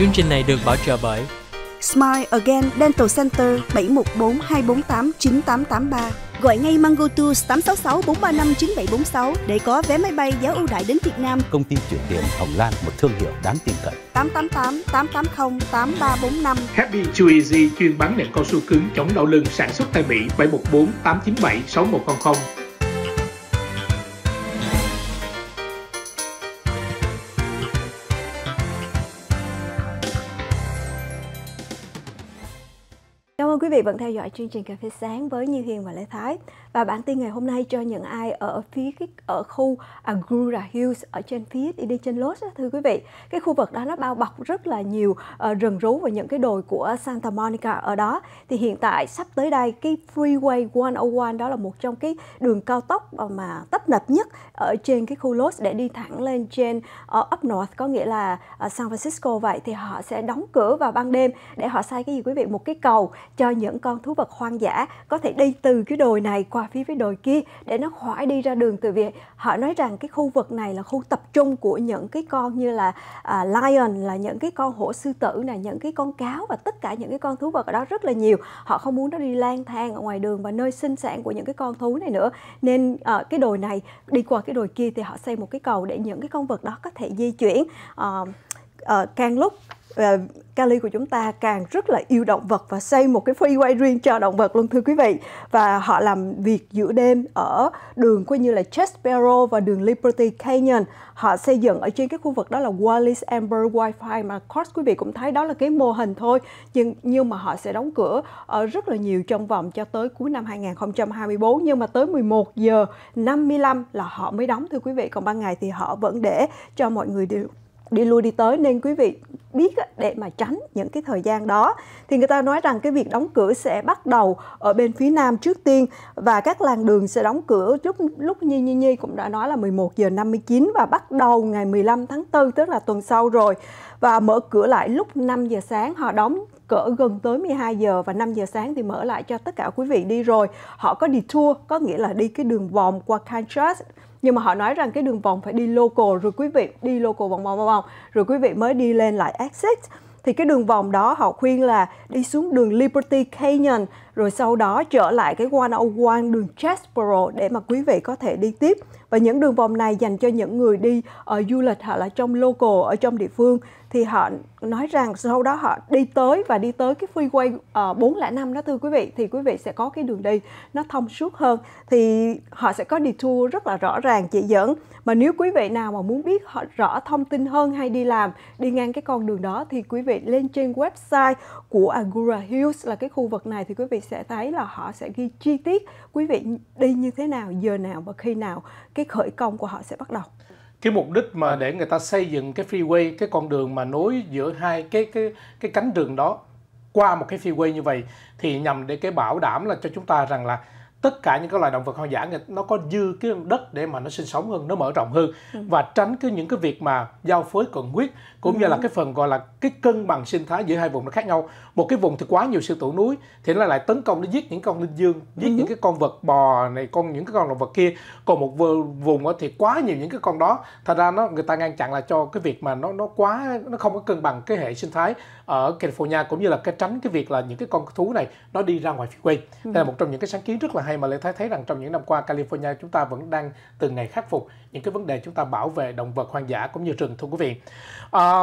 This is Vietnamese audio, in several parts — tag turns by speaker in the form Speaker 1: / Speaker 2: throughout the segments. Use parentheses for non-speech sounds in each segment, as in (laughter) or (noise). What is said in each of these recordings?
Speaker 1: Chương trình này được bảo trợ bởi
Speaker 2: Smile Again Dental Center 714 248 9883. Gọi ngay Mango Tours 866 435 9746 để có vé máy bay giá ưu đãi đến Việt Nam.
Speaker 1: Công ty chuyển tiền Hồng Lan một thương hiệu đáng tin cậy.
Speaker 2: 888 880 8345.
Speaker 1: Happy Chew Easy chuyên bán nệm cao su cứng chống đau lưng sản xuất tại Mỹ 714 897 6100.
Speaker 2: quý vị vẫn theo dõi chương trình cà phê sáng với Như Hiền và Lê Thái và bản tin ngày hôm nay cho những ai ở phía ở khu Agoura Hills ở trên phía đi, trên Los thưa quý vị cái khu vực đó nó bao bọc rất là nhiều ờ, rừng rú và những cái đồi của Santa Monica ở đó thì hiện tại sắp tới đây cái Freeway 101 đó là một trong cái đường cao tốc mà tấp nập nhất ở trên cái khu Los để đi thẳng lên trên ờ, up north có nghĩa là ờ, San Francisco vậy thì họ sẽ đóng cửa vào ban đêm để họ xây cái gì quý vị một cái cầu cho những con thú vật hoang dã có thể đi từ cái đồi này qua phía cái đồi kia để nó khỏi đi ra đường từ việc họ nói rằng cái khu vực này là khu tập trung của những cái con như là à, lion là những cái con hổ sư tử này những cái con cáo và tất cả những cái con thú vật ở đó rất là nhiều họ không muốn nó đi lang thang ở ngoài đường và nơi sinh sản của những cái con thú này nữa nên à, cái đồi này đi qua cái đồi kia thì họ xây một cái cầu để những cái con vật đó có thể di chuyển à, à, càng lúc Cali của chúng ta càng rất là yêu động vật và xây một cái freeway riêng cho động vật luôn thưa quý vị và họ làm việc giữa đêm ở đường coi như là Chespero và đường Liberty Canyon họ xây dựng ở trên cái khu vực đó là Wallace Amber Wi-Fi mà course quý vị cũng thấy đó là cái mô hình thôi nhưng nhưng mà họ sẽ đóng cửa ở rất là nhiều trong vòng cho tới cuối năm 2024 nhưng mà tới 11 giờ 55 là họ mới đóng thưa quý vị còn ban ngày thì họ vẫn để cho mọi người được đi lui đi tới nên quý vị biết để mà tránh những cái thời gian đó thì người ta nói rằng cái việc đóng cửa sẽ bắt đầu ở bên phía nam trước tiên và các làng đường sẽ đóng cửa lúc lúc Nhi Nhi Nhi cũng đã nói là 11 giờ 59 và bắt đầu ngày 15 tháng 4 tức là tuần sau rồi và mở cửa lại lúc 5 giờ sáng họ đóng cỡ gần tới 12 giờ và 5 giờ sáng thì mở lại cho tất cả quý vị đi rồi. Họ có đi tour, có nghĩa là đi cái đường vòng qua Kansas nhưng mà họ nói rằng cái đường vòng phải đi local rồi quý vị đi local vòng vòng vòng vòng rồi quý vị mới đi lên lại exit thì cái đường vòng đó họ khuyên là đi xuống đường Liberty Canyon rồi sau đó trở lại cái 101 đường Chesboro để mà quý vị có thể đi tiếp và những đường vòng này dành cho những người đi ở ờ, du lịch hoặc là trong local ở trong địa phương thì họ nói rằng sau đó họ đi tới và đi tới cái freeway uh, ờ, 405 đó thưa quý vị thì quý vị sẽ có cái đường đi nó thông suốt hơn thì họ sẽ có detour rất là rõ ràng chỉ dẫn mà nếu quý vị nào mà muốn biết họ rõ thông tin hơn hay đi làm đi ngang cái con đường đó thì quý vị lên trên website của Agora Hills là cái khu vực này thì quý vị sẽ thấy là họ sẽ ghi chi tiết quý vị đi như thế nào giờ nào và khi nào cái khởi công của họ sẽ bắt đầu
Speaker 1: cái mục đích mà vâng. để người ta xây dựng cái freeway cái con đường mà nối giữa hai cái cái cái cánh đường đó qua một cái freeway như vậy thì nhằm để cái bảo đảm là cho chúng ta rằng là tất cả những cái loài động vật hoang dã nó có dư cái đất để mà nó sinh sống hơn nó mở rộng hơn ừ. và tránh cái những cái việc mà giao phối cận huyết cũng ừ. như là ừ. cái phần gọi là cái cân bằng sinh thái giữa hai vùng nó khác nhau một cái vùng thì quá nhiều sư tử núi thì nó lại tấn công nó giết những con linh dương giết ừ. những cái con vật bò này con những cái con động vật kia còn một vùng thì quá nhiều những cái con đó thật ra nó người ta ngăn chặn là cho cái việc mà nó nó quá nó không có cân bằng cái hệ sinh thái ở California cũng như là cái tránh cái việc là những cái con thú này nó đi ra ngoài phi quê đây là ừ. một trong những cái sáng kiến rất là hay hay mà Lê Thái thấy rằng trong những năm qua California chúng ta vẫn đang từng ngày khắc phục những cái vấn đề chúng ta bảo vệ động vật hoang dã cũng như rừng thưa quý vị. À,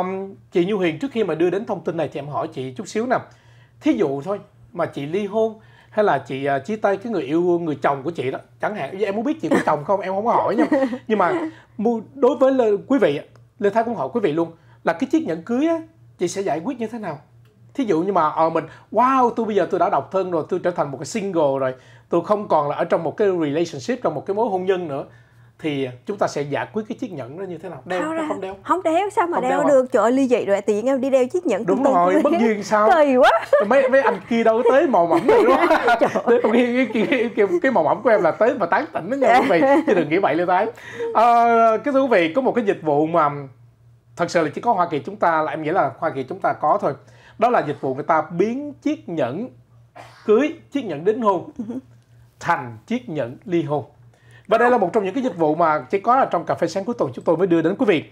Speaker 1: chị Như Huyền trước khi mà đưa đến thông tin này thì em hỏi chị chút xíu nè. Thí dụ thôi mà chị ly hôn hay là chị uh, chia tay cái người yêu người chồng của chị đó chẳng hạn em muốn biết chị có chồng không em không có hỏi nha (laughs) nhưng mà đối với Lê, quý vị Lê Thái cũng hỏi quý vị luôn là cái chiếc nhẫn cưới á, chị sẽ giải quyết như thế nào thí dụ như mà ờ, mình wow tôi bây giờ tôi đã độc thân rồi tôi trở thành một cái single rồi tôi không còn là ở trong một cái relationship trong một cái mối hôn nhân nữa thì chúng ta sẽ giải quyết cái chiếc nhẫn đó như thế nào đeo
Speaker 2: không, không đeo không đeo sao mà không đeo, đeo à? được trời ơi ly dị rồi tự nhiên em đi đeo chiếc nhẫn đúng rồi bất duyên
Speaker 1: sao (laughs) kỳ quá mấy mấy anh kia đâu tới màu mẫm đâu đúng không (laughs) cái, cái, cái, cái màu mẫm của em là tới mà tán tỉnh đó nha quý vị chứ đừng nghĩ vậy lên tái à, ờ, cái thưa quý vị có một cái dịch vụ mà thật sự là chỉ có hoa kỳ chúng ta là em nghĩ là hoa kỳ chúng ta có thôi đó là dịch vụ người ta biến chiếc nhẫn cưới chiếc nhẫn đính hôn (laughs) thành chiếc nhẫn ly hôn và đây là một trong những cái dịch vụ mà chỉ có là trong cà phê sáng cuối tuần chúng tôi mới đưa đến quý vị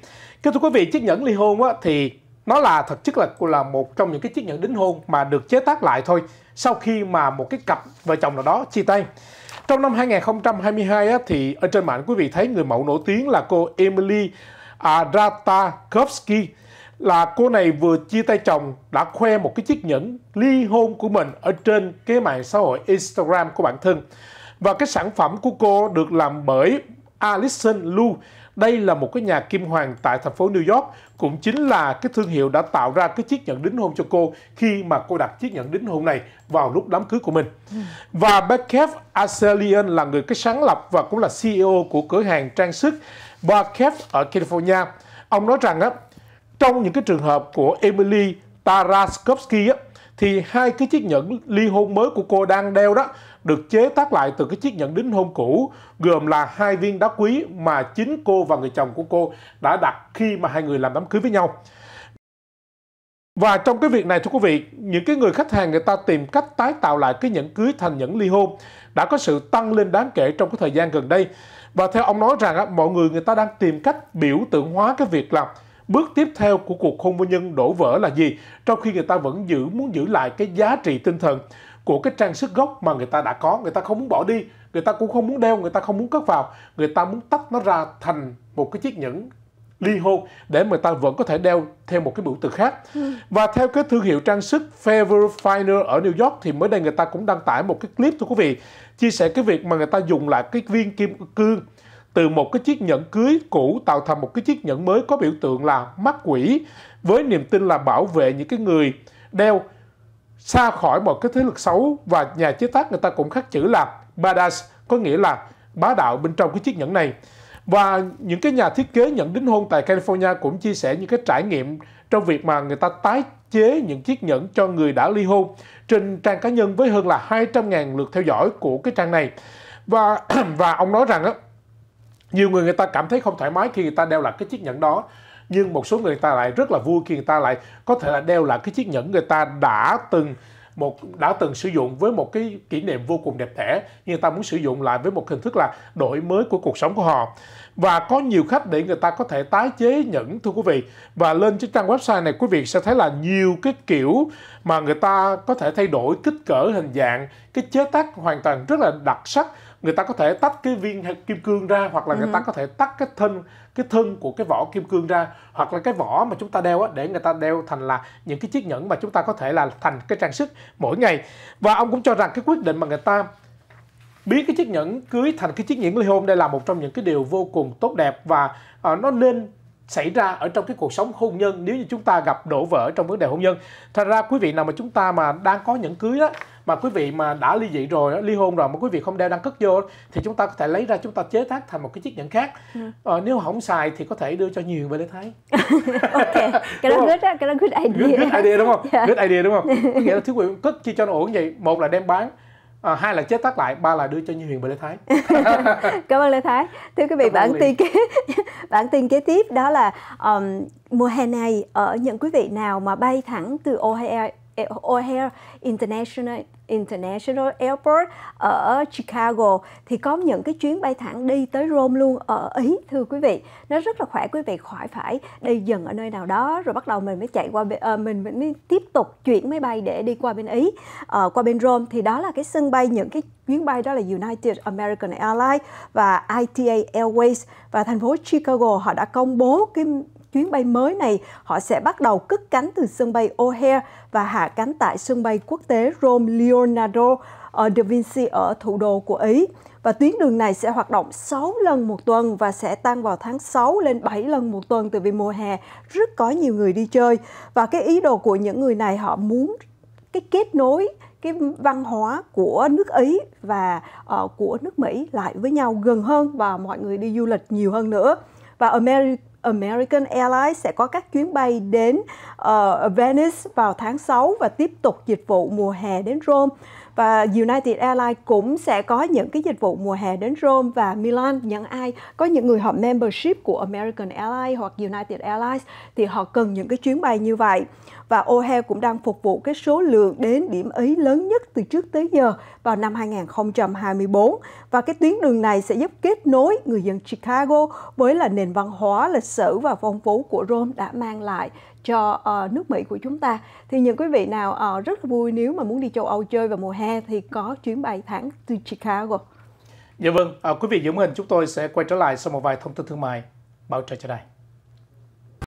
Speaker 1: kính thưa quý vị chiếc nhẫn ly hôn á, thì nó là thật chất là là một trong những cái chiếc nhẫn đính hôn mà được chế tác lại thôi sau khi mà một cái cặp vợ chồng nào đó chia tay trong năm 2022 á, thì ở trên mạng quý vị thấy người mẫu nổi tiếng là cô Emily Aratakovsky là cô này vừa chia tay chồng đã khoe một cái chiếc nhẫn ly hôn của mình ở trên cái mạng xã hội Instagram của bản thân. Và cái sản phẩm của cô được làm bởi Alison Lu. Đây là một cái nhà kim hoàng tại thành phố New York, cũng chính là cái thương hiệu đã tạo ra cái chiếc nhẫn đính hôn cho cô khi mà cô đặt chiếc nhẫn đính hôn này vào lúc đám cưới của mình. Và Beckett Acelian là người cái sáng lập và cũng là CEO của cửa hàng trang sức Beckett ở California. Ông nói rằng á, trong những cái trường hợp của Emily Taraskovsky á, thì hai cái chiếc nhẫn ly hôn mới của cô đang đeo đó được chế tác lại từ cái chiếc nhẫn đính hôn cũ gồm là hai viên đá quý mà chính cô và người chồng của cô đã đặt khi mà hai người làm đám cưới với nhau. Và trong cái việc này thưa quý vị, những cái người khách hàng người ta tìm cách tái tạo lại cái nhẫn cưới thành nhẫn ly hôn đã có sự tăng lên đáng kể trong cái thời gian gần đây. Và theo ông nói rằng á, mọi người người ta đang tìm cách biểu tượng hóa cái việc là Bước tiếp theo của cuộc hôn nhân đổ vỡ là gì? Trong khi người ta vẫn giữ muốn giữ lại cái giá trị tinh thần của cái trang sức gốc mà người ta đã có, người ta không muốn bỏ đi, người ta cũng không muốn đeo, người ta không muốn cất vào, người ta muốn tách nó ra thành một cái chiếc nhẫn ly hôn để người ta vẫn có thể đeo theo một cái biểu tượng khác. Ừ. Và theo cái thương hiệu trang sức Fever Finer ở New York thì mới đây người ta cũng đăng tải một cái clip thưa quý vị chia sẻ cái việc mà người ta dùng lại cái viên kim cương từ một cái chiếc nhẫn cưới cũ tạo thành một cái chiếc nhẫn mới có biểu tượng là mắt quỷ với niềm tin là bảo vệ những cái người đeo xa khỏi một cái thế lực xấu và nhà chế tác người ta cũng khắc chữ là badass có nghĩa là bá đạo bên trong cái chiếc nhẫn này và những cái nhà thiết kế nhẫn đính hôn tại California cũng chia sẻ những cái trải nghiệm trong việc mà người ta tái chế những chiếc nhẫn cho người đã ly hôn trên trang cá nhân với hơn là 200.000 lượt theo dõi của cái trang này và (clears throat) và ông nói rằng á nhiều người người ta cảm thấy không thoải mái khi người ta đeo lại cái chiếc nhẫn đó nhưng một số người ta lại rất là vui khi người ta lại có thể là đeo lại cái chiếc nhẫn người ta đã từng một đã từng sử dụng với một cái kỷ niệm vô cùng đẹp đẽ người ta muốn sử dụng lại với một hình thức là đổi mới của cuộc sống của họ và có nhiều khách để người ta có thể tái chế nhẫn thưa quý vị và lên trên trang website này quý vị sẽ thấy là nhiều cái kiểu mà người ta có thể thay đổi kích cỡ hình dạng cái chế tác hoàn toàn rất là đặc sắc người ta có thể tách cái viên kim cương ra hoặc là ừ. người ta ừ. có thể tách cái thân cái thân của cái vỏ kim cương ra hoặc là cái vỏ mà chúng ta đeo á, để người ta đeo thành là những cái chiếc nhẫn mà chúng ta có thể là thành cái trang sức mỗi ngày và ông cũng cho rằng cái quyết định mà người ta biến cái chiếc nhẫn cưới thành cái chiếc nhẫn ly hôn đây là một trong những cái điều vô cùng tốt đẹp và uh, nó nên xảy ra ở trong cái cuộc sống hôn nhân nếu như chúng ta gặp đổ vỡ trong vấn đề hôn nhân. Thật ra quý vị nào mà chúng ta mà đang có những cưới đó mà quý vị mà đã ly dị rồi ly hôn rồi mà quý vị không đeo đăng cất vô thì chúng ta có thể lấy ra chúng ta chế tác thành một cái chiếc nhẫn khác ừ. ờ, nếu không xài thì có thể đưa cho nhiều người để thấy (laughs) ok cái đó good
Speaker 2: á cái đó good idea good, good idea đúng không yeah. Dạ. good idea
Speaker 1: đúng không (laughs) có nghĩa là thiếu quyền cất chi cho nó ổn vậy một là đem bán à, hai là chế tác lại ba là đưa cho như huyền và lê thái
Speaker 2: cảm ơn lê thái thưa quý vị cảm bản tin kế (laughs) bản tin kế tiếp đó là um, mùa hè này ở những quý vị nào mà bay thẳng từ O'Hare O'Hare International International Airport ở Chicago thì có những cái chuyến bay thẳng đi tới Rome luôn ở ờ, Ý thưa quý vị nó rất là khỏe quý vị khỏi phải đi dừng ở nơi nào đó rồi bắt đầu mình mới chạy qua ờ, mình mình mới tiếp tục chuyển máy bay để đi qua bên Ý ờ, qua bên Rome thì đó là cái sân bay những cái chuyến bay đó là United American Airlines và ITA Airways và thành phố Chicago họ đã công bố cái chuyến bay mới này, họ sẽ bắt đầu cất cánh từ sân bay O'Hare và hạ cánh tại sân bay quốc tế Rome Leonardo ở Da Vinci ở thủ đô của Ý. Và tuyến đường này sẽ hoạt động 6 lần một tuần và sẽ tăng vào tháng 6 lên 7 lần một tuần từ vì mùa hè rất có nhiều người đi chơi. Và cái ý đồ của những người này họ muốn cái kết nối cái văn hóa của nước Ý và uh, của nước Mỹ lại với nhau gần hơn và mọi người đi du lịch nhiều hơn nữa. Và America American Airlines sẽ có các chuyến bay đến uh, Venice vào tháng 6 và tiếp tục dịch vụ mùa hè đến Rome và United Airlines cũng sẽ có những cái dịch vụ mùa hè đến Rome và Milan những ai có những người họ membership của American Airlines hoặc United Airlines thì họ cần những cái chuyến bay như vậy và O'Hare cũng đang phục vụ cái số lượng đến điểm ấy lớn nhất từ trước tới giờ vào năm 2024 và cái tuyến đường này sẽ giúp kết nối người dân Chicago với là nền văn hóa lịch sử và phong phú của Rome đã mang lại cho uh, nước Mỹ của chúng ta. Thì những quý vị nào uh, rất là vui nếu mà muốn đi châu Âu chơi vào mùa hè thì có chuyến bay thẳng từ Chicago.
Speaker 1: Dạ vâng, à, quý vị giữ hình. chúng tôi sẽ quay trở lại sau một vài thông tin thương mại. Bảo trợ cho đây.